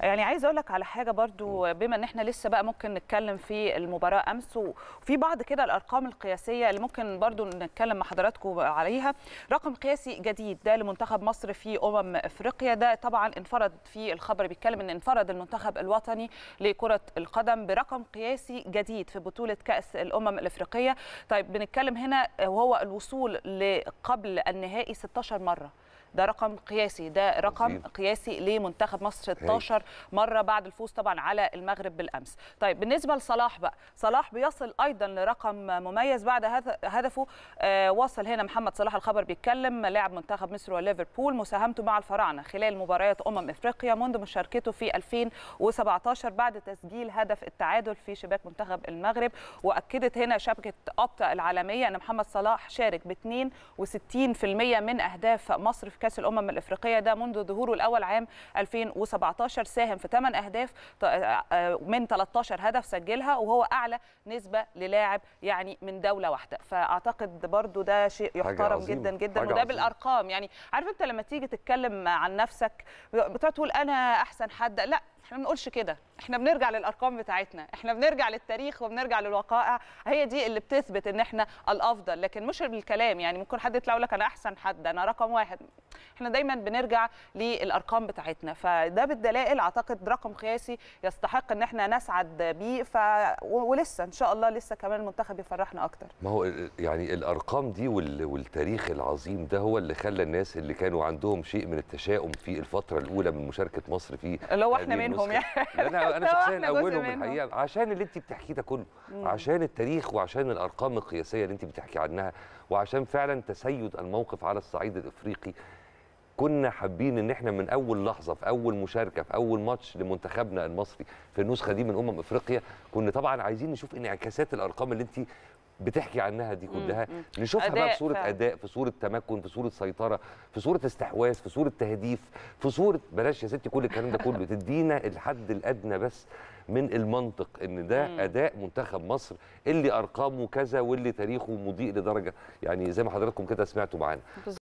يعني عايز اقول لك على حاجه برضو بما ان احنا لسه بقى ممكن نتكلم في المباراه امس وفي بعض كده الارقام القياسيه اللي ممكن برضو نتكلم مع حضراتكم عليها رقم قياسي جديد ده لمنتخب مصر في امم افريقيا ده طبعا انفرد في الخبر بيتكلم ان انفرد المنتخب الوطني لكره القدم برقم قياسي جديد في بطوله كاس الامم الافريقيه طيب بنتكلم هنا وهو الوصول لقبل النهائي 16 مره ده رقم قياسي ده رقم مزين. قياسي لمنتخب مصر 16 مره بعد الفوز طبعا على المغرب بالامس طيب بالنسبه لصلاح بقى صلاح بيصل ايضا لرقم مميز بعد هدفه آه، وصل هنا محمد صلاح الخبر بيتكلم لاعب منتخب مصر وليفربول مساهمته مع الفراعنه خلال مباريات امم افريقيا منذ مشاركته في 2017 بعد تسجيل هدف التعادل في شباك منتخب المغرب واكدت هنا شبكه ابطا العالميه ان محمد صلاح شارك ب 62% من اهداف مصر في كاس الامم الافريقيه ده منذ ظهوره الاول عام 2017 ساهم في 8 اهداف آه، آه، من 13 هدف سجلها وهو اعلى نسبه للاعب يعني من دوله واحده فاعتقد برضو ده شيء يحترم جدا جدا وده بالارقام يعني عارف انت لما تيجي تتكلم عن نفسك بتقعد تقول انا احسن حد لا احنا ما بنقولش كده احنا بنرجع للارقام بتاعتنا احنا بنرجع للتاريخ وبنرجع للوقائع هي دي اللي بتثبت ان احنا الافضل لكن مش بالكلام يعني ممكن حد يطلع يقول لك انا احسن حد انا رقم واحد احنا دايما بنرجع للارقام بتاعتنا فده بالدلائل اعتقد رقم قياسي يستحق ان احنا نسعد بيه ف... ولسه ان شاء الله لسه كمان المنتخب يفرحنا اكتر ما هو يعني الارقام دي وال... والتاريخ العظيم ده هو اللي خلى الناس اللي كانوا عندهم شيء من التشاؤم في الفتره الاولى من مشاركه مصر في اللي هو احنا منهم منهم يعني انا انا شخصيا اولهم الحقيقه عشان اللي انت بتحكيه ده كله عشان التاريخ وعشان الارقام القياسيه اللي انت بتحكي عنها وعشان فعلا تسيد الموقف على الصعيد الافريقي كنا حابين ان احنا من اول لحظه في اول مشاركه في اول ماتش لمنتخبنا المصري في النسخه دي من امم افريقيا كنا طبعا عايزين نشوف انعكاسات الارقام اللي انت بتحكي عنها دي كلها نشوفها بقى في صوره فعلا. اداء في صوره تمكن في صوره سيطره في صوره استحواذ في صوره تهديف في صوره بلاش يا ستي كل الكلام ده كله تدينا الحد الادنى بس من المنطق ان ده مم. اداء منتخب مصر اللي ارقامه كذا واللي تاريخه مضيء لدرجه يعني زي ما حضراتكم كده سمعتوا معانا